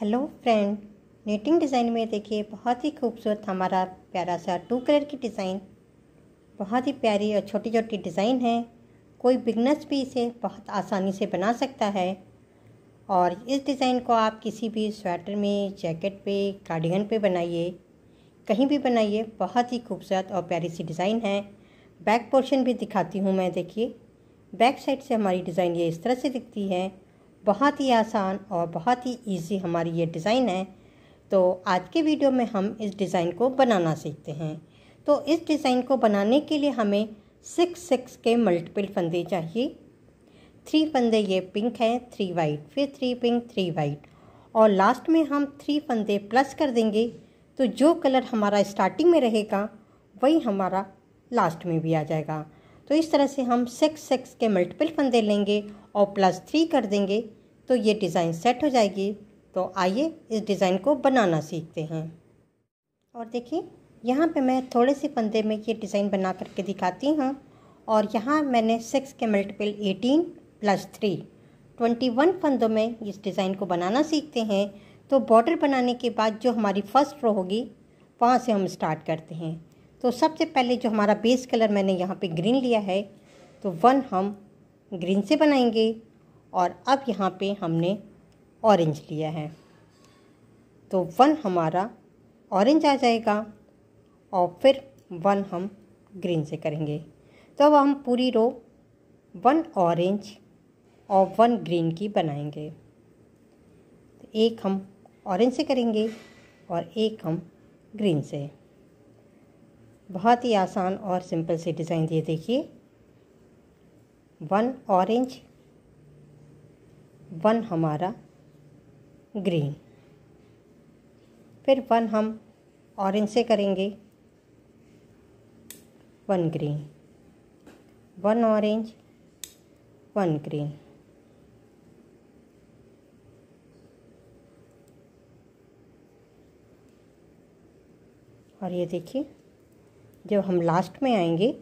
hello friend netting design में देखिए बहुत ही खूबसूरत हमारा प्यारा सा टू कलर की डिज़ाइन बहुत ही प्यारी और छोटी छोटी डिज़ाइन है कोई बिगनर्स भी इसे बहुत आसानी से बना सकता है और इस डिज़ाइन को आप किसी भी स्वेटर में जैकेट पे कार्डिगन पे बनाइए कहीं भी बनाइए बहुत ही खूबसूरत और प्यारी सी डिज़ाइन है बैक पोर्शन भी दिखाती हूँ मैं देखिए बैक साइड से हमारी डिज़ाइन ये इस तरह से दिखती है बहुत ही आसान और बहुत ही इजी हमारी ये डिज़ाइन है तो आज के वीडियो में हम इस डिज़ाइन को बनाना सीखते हैं तो इस डिज़ाइन को बनाने के लिए हमें सिक्स सिक्स के मल्टीपल फंदे चाहिए थ्री फंदे ये पिंक हैं थ्री वाइट फिर थ्री पिंक थ्री वाइट और लास्ट में हम थ्री फंदे प्लस कर देंगे तो जो कलर हमारा स्टार्टिंग में रहेगा वही हमारा लास्ट में भी आ जाएगा तो इस तरह से हम सिक्स सिक्स के मल्टीपल फंदे लेंगे और प्लस थ्री कर देंगे तो ये डिज़ाइन सेट हो जाएगी तो आइए इस डिज़ाइन को बनाना सीखते हैं और देखिए यहाँ पे मैं थोड़े से पंदे में ये डिज़ाइन बना करके दिखाती हूँ और यहाँ मैंने सिक्स के multiple eighteen plus three twenty one पंदों में इस डिज़ाइन को बनाना सीखते हैं तो बॉर्डर बनाने के बाद जो हमारी फ़र्स्ट रो होगी वहाँ से हम स्टार्ट करते हैं तो सबसे पहले जो हमारा बेस कलर मैंने यहाँ पर ग्रीन लिया है तो वन हम ग्रीन से बनाएंगे और अब यहाँ पे हमने ऑरेंज लिया है तो वन हमारा ऑरेंज आ जाएगा और फिर वन हम ग्रीन से करेंगे तो अब हम पूरी रो वन ऑरेंज और वन ग्रीन की बनाएंगे तो एक हम ऑरेंज से करेंगे और एक हम ग्रीन से बहुत ही आसान और सिंपल से डिज़ाइन दिए देखिए वन ऑरेंज वन हमारा ग्रीन फिर वन हम ऑरेंज से करेंगे one green one orange one green और ये देखिए जब हम लास्ट में आएंगे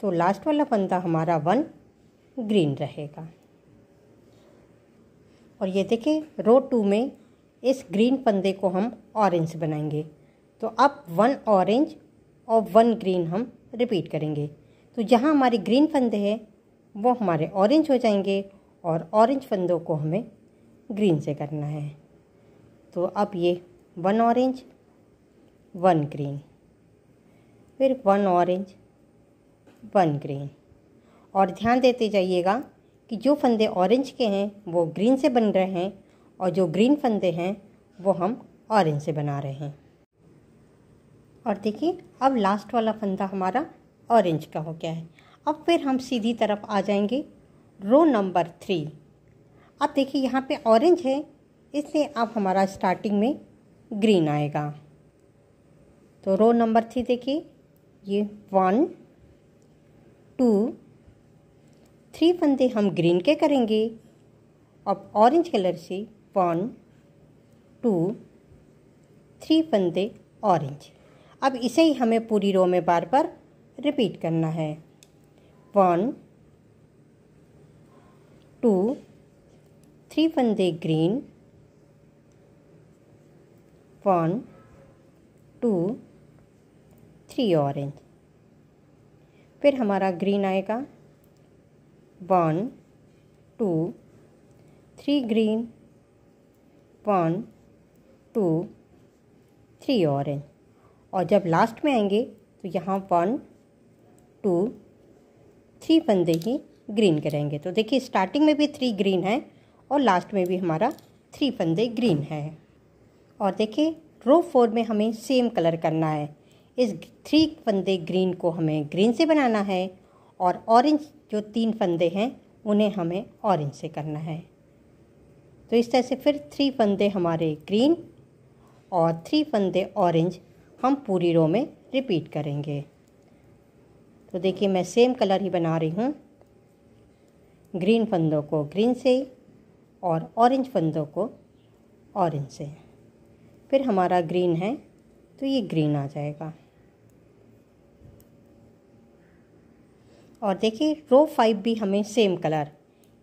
तो लास्ट वाला फंदा हमारा वन ग्रीन रहेगा और ये देखिए रो टू में इस ग्रीन पंदे को हम ऑरेंज बनाएंगे तो अब वन ऑरेंज और वन ग्रीन हम रिपीट करेंगे तो जहाँ हमारे ग्रीन फंदे हैं वो हमारे ऑरेंज हो जाएंगे और ऑरेंज फंदों को हमें ग्रीन से करना है तो अब ये वन ऑरेंज वन ग्रीन फिर वन ऑरेंज वन ग्रीन और ध्यान देते जाइएगा कि जो फंदे ऑरेंज के हैं वो ग्रीन से बन रहे हैं और जो ग्रीन फंदे हैं वो हम ऑरेंज से बना रहे हैं और देखिए अब लास्ट वाला फंदा हमारा ऑरेंज का हो गया है अब फिर हम सीधी तरफ आ जाएंगे रो नंबर थ्री अब देखिए यहाँ पे ऑरेंज है इसलिए अब हमारा स्टार्टिंग में ग्रीन आएगा तो रो नंबर थ्री देखिए ये वन टू थ्री फंदे हम ग्रीन के करेंगे अब ऑरेंज कलर से वन टू थ्री फंदे ऑरेंज अब इसे ही हमें पूरी रो में बार बार रिपीट करना है वन टू थ्री फंदे green one two three orange फिर हमारा ग्रीन आएगा one, two, three green, one, two, three orange और जब लास्ट में आएंगे तो यहाँ वन टू थ्री बंदे ही ग्रीन करेंगे तो देखिए स्टार्टिंग में भी थ्री ग्रीन है और लास्ट में भी हमारा थ्री फंदे ग्रीन है और देखिए रो फोर में हमें सेम कलर करना है इस थ्री फंदे ग्रीन को हमें ग्रीन से बनाना है और ऑरेंज जो तीन फंदे हैं उन्हें हमें ऑरेंज से करना है तो इस तरह से फिर थ्री फंदे हमारे ग्रीन और थ्री फंदे ऑरेंज हम पूरी रो में रिपीट करेंगे तो देखिए मैं सेम कलर ही बना रही हूँ ग्रीन फंदों को ग्रीन से और ऑरेंज फंदों को ऑरेंज से फिर हमारा ग्रीन है तो ये ग्रीन आ जाएगा और देखिए रो फाइव भी हमें सेम कलर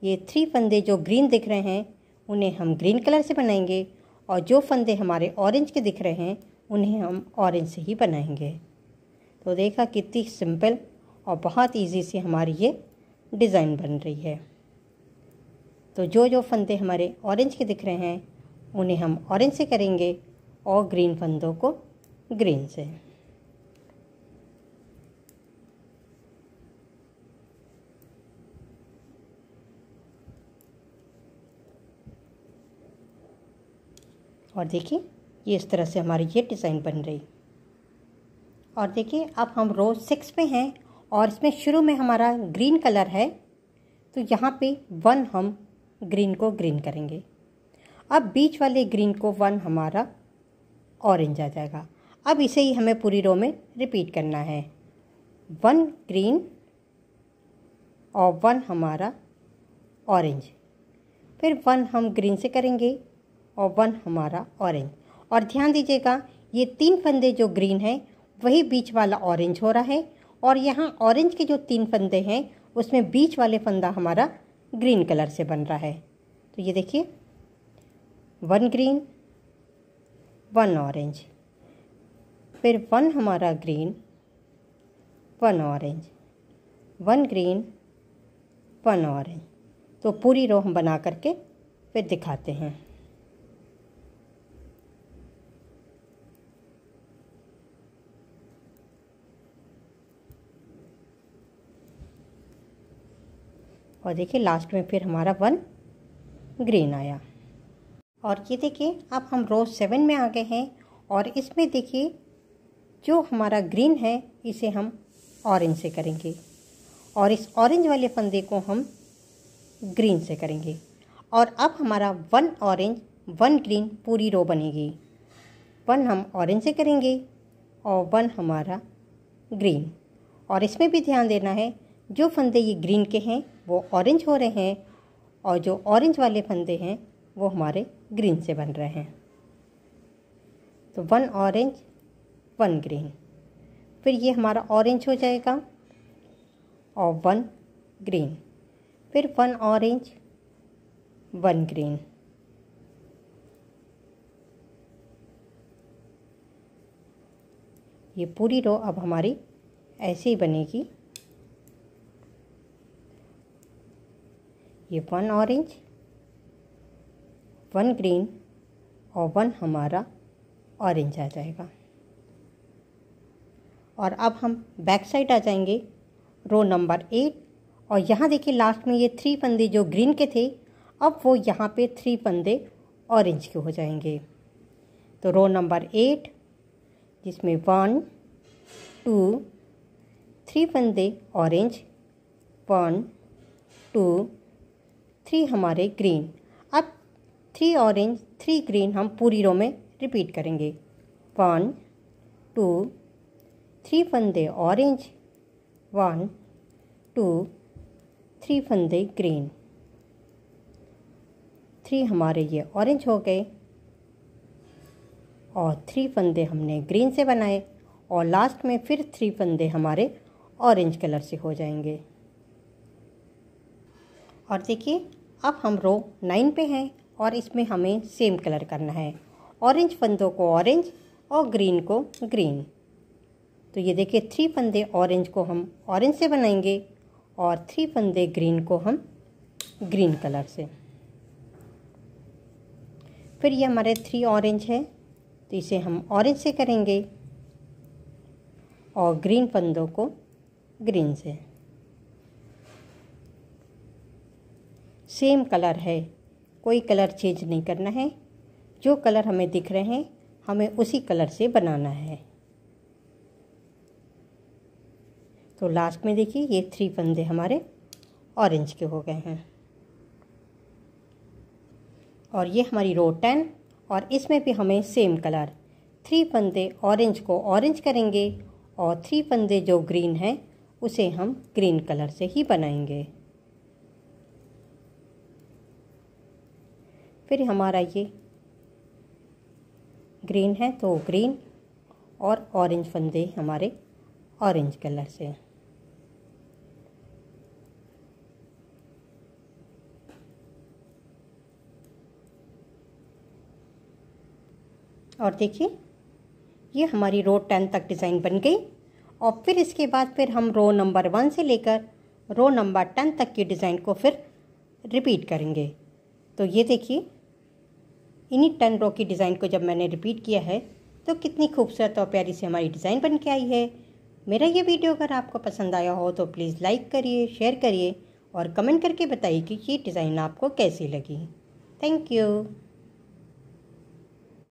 ये थ्री फंदे जो ग्रीन दिख रहे हैं उन्हें हम ग्रीन कलर से बनाएंगे और जो फंदे हमारे ऑरेंज के दिख रहे हैं उन्हें हम ऑरेंज से ही बनाएंगे तो देखा कितनी सिंपल और बहुत इजी से हमारी ये डिज़ाइन बन रही है तो जो जो फंदे हमारे ऑरेंज के दिख रहे हैं उन्हें हम ऑरेंज से करेंगे और ग्रीन फंदों को ग्रीन से और देखिए ये इस तरह से हमारी ये डिज़ाइन बन रही और देखिए अब हम रोज सिक्स में हैं और इसमें शुरू में हमारा ग्रीन कलर है तो यहाँ पे वन हम ग्रीन को ग्रीन करेंगे अब बीच वाले ग्रीन को वन हमारा ऑरेंज आ जाएगा अब इसे ही हमें पूरी रो में रिपीट करना है वन ग्रीन और वन हमारा ऑरेंज फिर वन हम ग्रीन से करेंगे और वन हमारा ऑरेंज और ध्यान दीजिएगा ये तीन फंदे जो ग्रीन है वही बीच वाला ऑरेंज हो रहा है और यहाँ ऑरेंज के जो तीन फंदे हैं उसमें बीच वाले फंदा हमारा ग्रीन कलर से बन रहा है तो ये देखिए वन ग्रीन वन ऑरेंज फिर वन हमारा green one orange one green one orange तो पूरी रो हम बना करके फिर दिखाते हैं और देखिए लास्ट में फिर हमारा वन ग्रीन आया और ये देखिए अब हम रोज सेवन में आ गए हैं और इसमें देखिए जो हमारा ग्रीन है इसे हम ऑरेंज से करेंगे और इस ऑरेंज वाले फंदे को हम ग्रीन से करेंगे और अब हमारा वन ऑरेंज वन ग्रीन पूरी रो बनेगी वन हम ऑरेंज से करेंगे और वन हमारा ग्रीन और इसमें भी ध्यान देना है जो फंदे ये ग्रीन के हैं वो ऑरेंज हो रहे हैं और जो ऑरेंज वाले फंदे हैं वो हमारे ग्रीन से बन रहे हैं तो वन ऑरेंज वन ग्रीन फिर ये हमारा ऑरेंज हो जाएगा और वन ग्रीन फिर वन ऑरेंज वन ग्रीन ये पूरी रो अब हमारी ऐसे ही बनेगी ये वन ऑरेंज वन ग्रीन और वन हमारा ऑरेंज आ जाएगा और अब हम बैक साइड आ जाएंगे रो नंबर एट और यहाँ देखिए लास्ट में ये थ्री पंदे जो ग्रीन के थे अब वो यहाँ पे थ्री पंदे ऑरेंज के हो जाएंगे तो रो नंबर एट जिसमें वन टू थ्री पंदे ऑरेंज वन टू थ्री हमारे ग्रीन अब थ्री ऑरेंज थ्री ग्रीन हम पूरी रो में रिपीट करेंगे वन टू थ्री फंदे ऑरेंज वन टू थ्री फंदे ग्रीन थ्री हमारे ये ऑरेंज हो गए और थ्री फंदे हमने ग्रीन से बनाए और लास्ट में फिर थ्री फंदे हमारे ऑरेंज कलर से हो जाएंगे और देखिए अब हम रो नाइन पे हैं और इसमें हमें सेम कलर करना है ऑरेंज फंदों को ऑरेंज और ग्रीन को ग्रीन तो ये देखिए थ्री फंदे ऑरेंज को हम ऑरेंज से बनाएंगे और थ्री फंदे ग्रीन को हम ग्रीन कलर से फिर ये हमारे थ्री ऑरेंज है तो इसे हम ऑरेंज से करेंगे और ग्रीन फंदों को ग्रीन से सेम कलर है कोई कलर चेंज नहीं करना है जो कलर हमें दिख रहे हैं हमें उसी कलर से बनाना है तो लास्ट में देखिए ये थ्री फंदे हमारे ऑरेंज के हो गए हैं और ये हमारी रो टेन और इसमें भी हमें सेम कलर थ्री फंदे ऑरेंज को ऑरेंज करेंगे और थ्री फंदे जो ग्रीन है उसे हम ग्रीन कलर से ही बनाएंगे फिर हमारा ये ग्रीन है तो ग्रीन और ऑरेंज फंदे हमारे ऑरेंज कलर से और देखिए ये हमारी रो टेन तक डिज़ाइन बन गई और फिर इसके बाद फिर हम रो नंबर वन से लेकर रो नंबर टेन तक की डिज़ाइन को फिर रिपीट करेंगे तो ये देखिए इन्हीं टन रो की डिज़ाइन को जब मैंने रिपीट किया है तो कितनी खूबसूरत और प्यारी सी हमारी डिज़ाइन बन के आई है मेरा ये वीडियो अगर आपको पसंद आया हो तो प्लीज़ लाइक करिए शेयर करिए और कमेंट करके बताइए कि ये डिज़ाइन आपको कैसी लगी थैंक यू